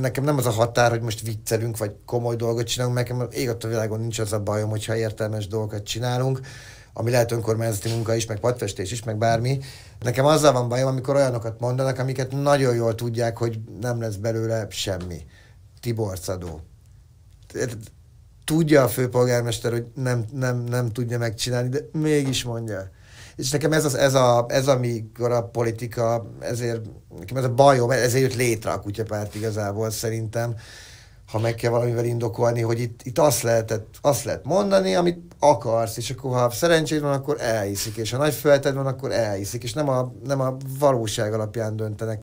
Nekem nem az a határ, hogy most viccelünk, vagy komoly dolgot csinálunk, nekem ég a világon nincs az a bajom, hogyha értelmes dolgokat csinálunk, ami lehet önkormányzati munka is, meg patfestés is, meg bármi. Nekem azzal van bajom, amikor olyanokat mondanak, amiket nagyon jól tudják, hogy nem lesz belőle semmi. Tibor Szadó. Tudja a főpolgármester, hogy nem, nem, nem tudja megcsinálni, de mégis mondja. És nekem ez, az, ez, a, ez amikor a politika ezért nekem ez a bajom, ezért jött létre a kutyapárt igazából szerintem, ha meg kell valamivel indokolni, hogy itt, itt azt, lehetett, azt lehet mondani, amit akarsz, és akkor ha szerencséd van, akkor elhiszik, és ha nagy felted van, akkor elhiszik, és nem a, nem a valóság alapján döntenek